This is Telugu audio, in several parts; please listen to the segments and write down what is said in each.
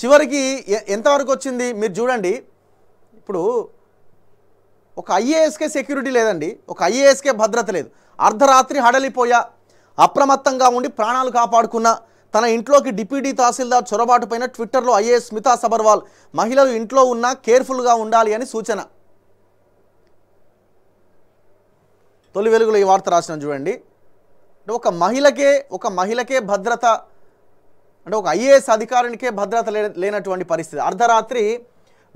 చివరికి ఎంతవరకు వచ్చింది మీరు చూడండి ఇప్పుడు ఒక ఐఏఎస్కే సెక్యూరిటీ లేదండి ఒక ఐఏఎస్కే భద్రత లేదు అర్ధరాత్రి హడలిపోయా అప్రమత్తంగా ఉండి ప్రాణాలు కాపాడుకున్న తన ఇంట్లోకి డిప్యూటీ తహసీల్దార్ చొరబాటు పైన ట్విట్టర్లో ఐఏఎస్ స్మితా సబర్వాల్ మహిళలు ఇంట్లో ఉన్నా కేర్ఫుల్గా ఉండాలి అని సూచన తొలి వెలుగులో ఈ వార్త రాసిన చూడండి ఒక మహిళకే ఒక మహిళకే భద్రత అంటే ఒక ఐఏఎస్ అధికారునికే భద్రత లేనటువంటి పరిస్థితి అర్ధరాత్రి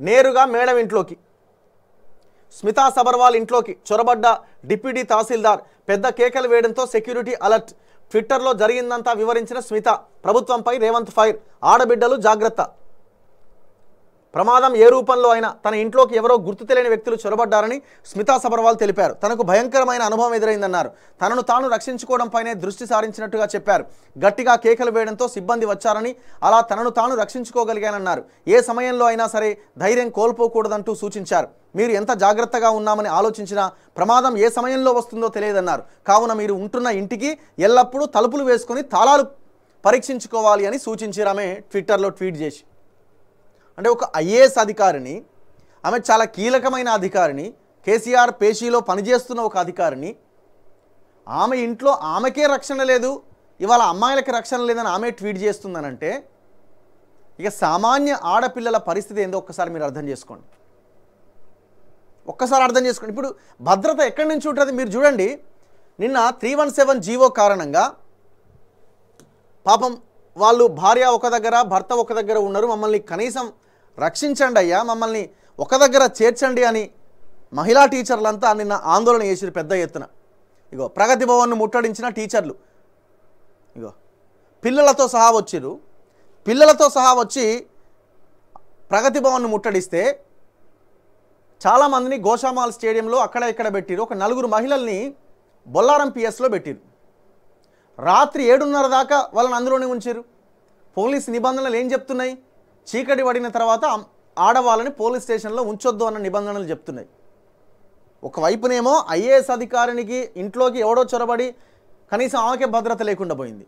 నేరుగా మేడం ఇంట్లోకి స్మితా సబర్వాల్ ఇంట్లోకి చొరబడ్డ డిప్యూటీ తహసీల్దార్ పెద్ద కేకలు వేయడంతో సెక్యూరిటీ అలర్ట్ ట్విట్టర్లో జరిగిందంతా వివరించిన స్మిత ప్రభుత్వంపై రేవంత్ ఫైర్ ఆడబిడ్డలు జాగ్రత్త ప్రమాదం ఏ రూపంలో అయినా తన ఇంట్లోకి ఎవరో గుర్తు తెలియని వ్యక్తులు చొరబడ్డారని స్మితా సబర్వాల్ తెలిపారు తనకు భయంకరమైన అనుభవం ఎదురైందన్నారు తనను తాను రక్షించుకోవడంపైనే దృష్టి సారించినట్టుగా చెప్పారు గట్టిగా కేకలు వేయడంతో సిబ్బంది వచ్చారని అలా తనను తాను రక్షించుకోగలిగానన్నారు ఏ సమయంలో అయినా సరే ధైర్యం కోల్పోకూడదంటూ సూచించారు మీరు ఎంత జాగ్రత్తగా ఉన్నామని ఆలోచించినా ప్రమాదం ఏ సమయంలో వస్తుందో తెలియదన్నారు కావున మీరు ఉంటున్న ఇంటికి ఎల్లప్పుడూ తలుపులు వేసుకొని తాళాలు పరీక్షించుకోవాలి అని సూచించారు ట్విట్టర్లో ట్వీట్ చేసి అంటే ఒక ఐఏఎస్ అధికారిని ఆమె చాలా కీలకమైన అధికారిని కేసీఆర్ పేషీలో పనిచేస్తున్న ఒక అధికారిని ఆమె ఇంట్లో ఆమెకే రక్షణ లేదు ఇవాళ అమ్మాయిలకి రక్షణ లేదని ఆమె ట్వీట్ చేస్తుందనంటే ఇక సామాన్య ఆడపిల్లల పరిస్థితి ఏందో ఒక్కసారి మీరు అర్థం చేసుకోండి ఒక్కసారి అర్థం చేసుకోండి ఇప్పుడు భద్రత ఎక్కడి నుంచి ఉంటుంది మీరు చూడండి నిన్న త్రీ వన్ సెవెన్ జీవో కారణంగా పాపం వాళ్ళు భార్య ఒక దగ్గర భర్త ఒక దగ్గర ఉన్నారు మమ్మల్ని కనీసం రక్షించండి అయ్యా మమ్మల్ని ఒక దగ్గర చేర్చండి అని మహిళా టీచర్లంతా నిన్న ఆందోళన చేసిరు పెద్ద ఎత్తున ఇగో ప్రగతి భవన్ను ముట్టడించిన టీచర్లు ఇగో పిల్లలతో సహా వచ్చిరు పిల్లలతో సహా వచ్చి ప్రగతి భవన్ను ముట్టడిస్తే చాలామందిని గోషామాల్ స్టేడియంలో అక్కడ ఇక్కడ పెట్టిరు ఒక నలుగురు మహిళల్ని బొల్లారం పిఎస్లో పెట్టిరు రాత్రి ఏడున్నర దాకా వాళ్ళని అందులోనే ఉంచారు పోలీస్ నిబంధనలు ఏం చెప్తున్నాయి చీకటి పడిన తర్వాత ఆడవాళ్ళని పోలీస్ స్టేషన్లో ఉంచొద్దు అన్న నిబంధనలు చెప్తున్నాయి ఒకవైపునేమో ఐఏఎస్ అధికారినికి ఇంట్లోకి ఎవడో చొరబడి కనీసం ఆమెకే భద్రత లేకుండా పోయింది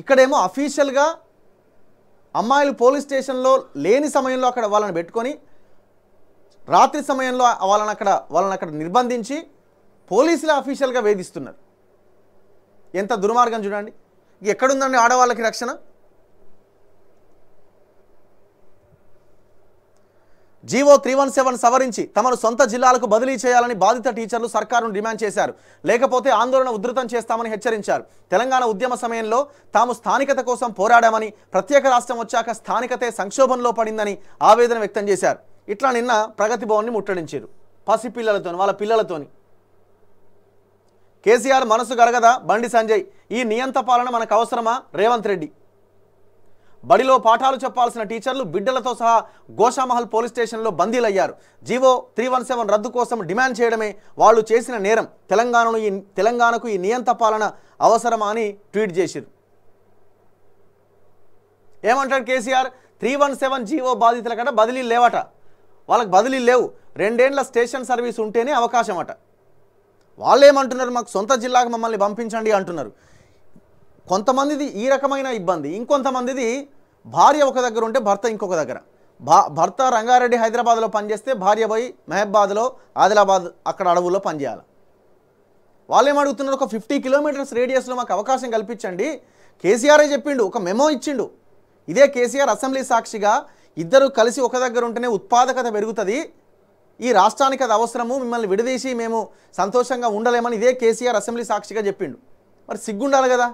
ఇక్కడేమో అఫీషియల్గా అమ్మాయిలు పోలీస్ స్టేషన్లో లేని సమయంలో అక్కడ వాళ్ళని పెట్టుకొని రాత్రి సమయంలో వాళ్ళని అక్కడ వాళ్ళని అక్కడ నిర్బంధించి పోలీసులు అఫీషియల్గా వేధిస్తున్నారు ఎంత దుర్మార్గం చూడండి ఎక్కడుందండి ఆడవాళ్ళకి రక్షణ జీవో త్రీ వన్ సెవెన్ సవరించి తమను సొంత జిల్లాలకు బదిలీ చేయాలని బాధిత టీచర్లు సర్కారును డిమాండ్ చేశారు లేకపోతే ఆందోళన ఉధృతం చేస్తామని హెచ్చరించారు తెలంగాణ ఉద్యమ సమయంలో తాము స్థానికత కోసం పోరాడామని ప్రత్యేక రాష్ట్రం వచ్చాక స్థానికతే సంక్షోభంలో పడిందని ఆవేదన వ్యక్తం చేశారు ఇట్లా నిన్న ప్రగతి భవన్ని ముట్టడించారు పసిపిల్లలతోని వాళ్ళ పిల్లలతోని కేసీఆర్ మనసు గరగదా బండి సంజయ్ ఈ నియంత పాలన మనకు అవసరమా రేవంత్ రెడ్డి బడిలో పాఠాలు చెప్పాల్సిన టీచర్లు బిడ్డలతో సహా గోషామహల్ పోలీస్ స్టేషన్లో బందీలయ్యారు జీవో త్రీ వన్ సెవెన్ రద్దు కోసం డిమాండ్ చేయడమే వాళ్ళు చేసిన నేరం తెలంగాణను ఈ తెలంగాణకు ఈ నియంత పాలన అవసరమా అని ట్వీట్ చేశారు ఏమంటాడు KCR three one seven G O బాధితుల కన్నా బదిలీ లేవట వాళ్ళకి బదిలీ లేవు రెండేండ్ల స్టేషన్ సర్వీస్ ఉంటేనే అవకాశం అట వాళ్ళేమంటున్నారు మాకు సొంత జిల్లాకు మమ్మల్ని పంపించండి అంటున్నారు కొంతమందిది ఈ రకమైన ఇబ్బంది ఇంకొంతమందిది భార్య ఒక దగ్గర ఉంటే భర్త ఇంకొక దగ్గర భర్త రంగారెడ్డి హైదరాబాద్లో పనిచేస్తే భార్య పోయి మహబాద్లో ఆదిలాబాద్ అక్కడ అడవుల్లో పనిచేయాలి వాళ్ళు ఏమడుగుతున్నారు ఒక ఫిఫ్టీ కిలోమీటర్స్ రేడియస్లో మాకు అవకాశం కల్పించండి కేసీఆరే చెప్పిండు ఒక మెమో ఇచ్చిండు ఇదే కేసీఆర్ అసెంబ్లీ సాక్షిగా ఇద్దరు కలిసి ఒక దగ్గర ఉంటేనే ఉత్పాదకత పెరుగుతుంది ఈ రాష్ట్రానికి అది అవసరము మిమ్మల్ని విడదీసి మేము సంతోషంగా ఉండలేమని ఇదే కేసీఆర్ అసెంబ్లీ సాక్షిగా చెప్పిండు మరి సిగ్గుండాలి కదా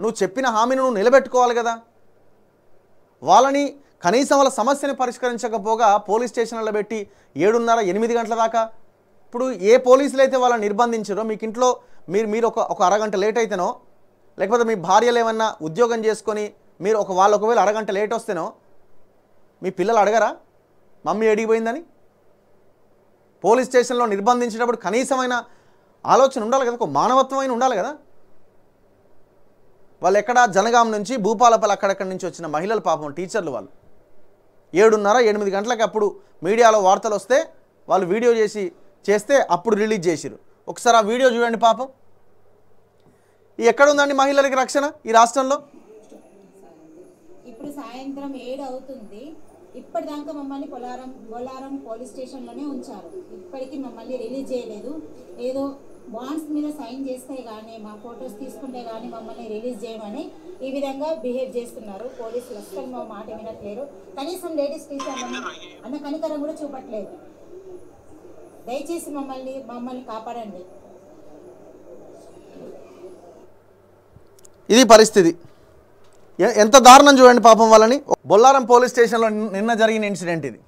నువ్వు చెప్పిన హామీని నువ్వు నిలబెట్టుకోవాలి కదా వాళ్ళని కనీసం వాళ్ళ సమస్యని పరిష్కరించకపోగా పోలీస్ స్టేషన్లో పెట్టి ఏడున్నర ఎనిమిది గంటల దాకా ఇప్పుడు ఏ పోలీసులు అయితే వాళ్ళని నిర్బంధించారో మీకు ఇంట్లో మీరు మీరు ఒక ఒక అరగంట లేట్ అయితేనో లేకపోతే మీ భార్యలు ఏమన్నా ఉద్యోగం చేసుకొని మీరు ఒక వాళ్ళు ఒకవేళ అరగంట లేట్ వస్తేనో మీ పిల్లలు అడగరా మమ్మీ ఎడిగిపోయిందని పోలీస్ స్టేషన్లో నిర్బంధించేటప్పుడు కనీసమైన ఆలోచన ఉండాలి కదా ఒక మానవత్వం అయిన ఉండాలి కదా వాళ్ళు ఎక్కడ జనగాం నుంచి భూపాలపల్లి అక్కడక్కడి నుంచి వచ్చిన మహిళలు పాపం టీచర్లు వాళ్ళు ఏడున్నర ఎనిమిది గంటలకి అప్పుడు మీడియాలో వార్తలు వస్తే వాళ్ళు వీడియో చేసి చేస్తే అప్పుడు రిలీజ్ చేసిరు ఒకసారి ఆ వీడియో చూడండి పాపం ఎక్కడుందండి మహిళలకి రక్షణ ఈ రాష్ట్రంలో ఇప్పుడు సాయంత్రం ఏడు అవుతుంది ఇప్పటిదాకా మమ్మల్ని పొలారం బొలారం పోలీస్ స్టేషన్లోనే ఉంచారు ఇప్పటికీ మమ్మల్ని రిలీజ్ చేయలేదు ఏదో బాండ్స్ మీద సైన్ చేస్తే కానీ మా ఫొటోస్ తీసుకుంటే కానీ మమ్మల్ని రిలీజ్ చేయమని ఈ విధంగా బిహేవ్ చేస్తున్నారు పోలీసులు అసలు మా మాట వినట్లేరు కనీసం లేడీస్ టీచర్లను అన్న కనికరం కూడా చూపట్లేదు దయచేసి మమ్మల్ని మమ్మల్ని కాపాడండి ఇది పరిస్థితి ఎంత దారుణం చూడండి పాపం వాళ్ళని బొల్లారం పోలీస్ స్టేషన్లో నిన్న జరిగిన ఇన్సిడెంట్ ఇది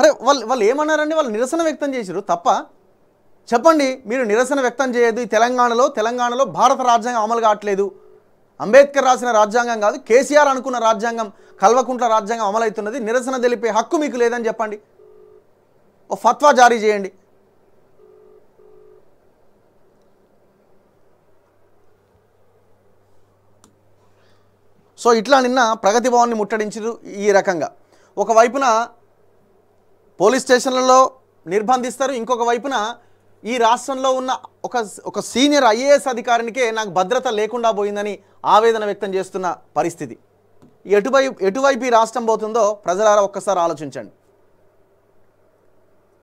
అరే వాళ్ళు వాళ్ళు ఏమన్నారండి వాళ్ళు నిరసన వ్యక్తం చేశారు తప్ప చెప్పండి మీరు నిరసన వ్యక్తం చేయదు తెలంగాణలో తెలంగాణలో భారత రాజ్యాంగం అమలు కావట్లేదు అంబేద్కర్ రాసిన రాజ్యాంగం కాదు కేసీఆర్ అనుకున్న రాజ్యాంగం కల్వకుంట్ల రాజ్యాంగం అమలవుతున్నది నిరసన తెలిపే హక్కు మీకు లేదని చెప్పండి ఓ ఫత్వా జారీ చేయండి సో ఇట్లా నిన్న ప్రగతి భవన్ని ముట్టడించారు ఈ రకంగా ఒకవైపున పోలీస్ స్టేషన్లలో నిర్బంధిస్తారు ఇంకొక వైపున ఈ రాష్ట్రంలో ఉన్న ఒక ఒక సీనియర్ ఐఏఎస్ అధికారినికే నాకు భద్రత లేకుండా పోయిందని ఆవేదన వ్యక్తం చేస్తున్న పరిస్థితి ఎటువైపు ఎటువైపు ఈ రాష్ట్రం పోతుందో ప్రజలారా ఒక్కసారి ఆలోచించండి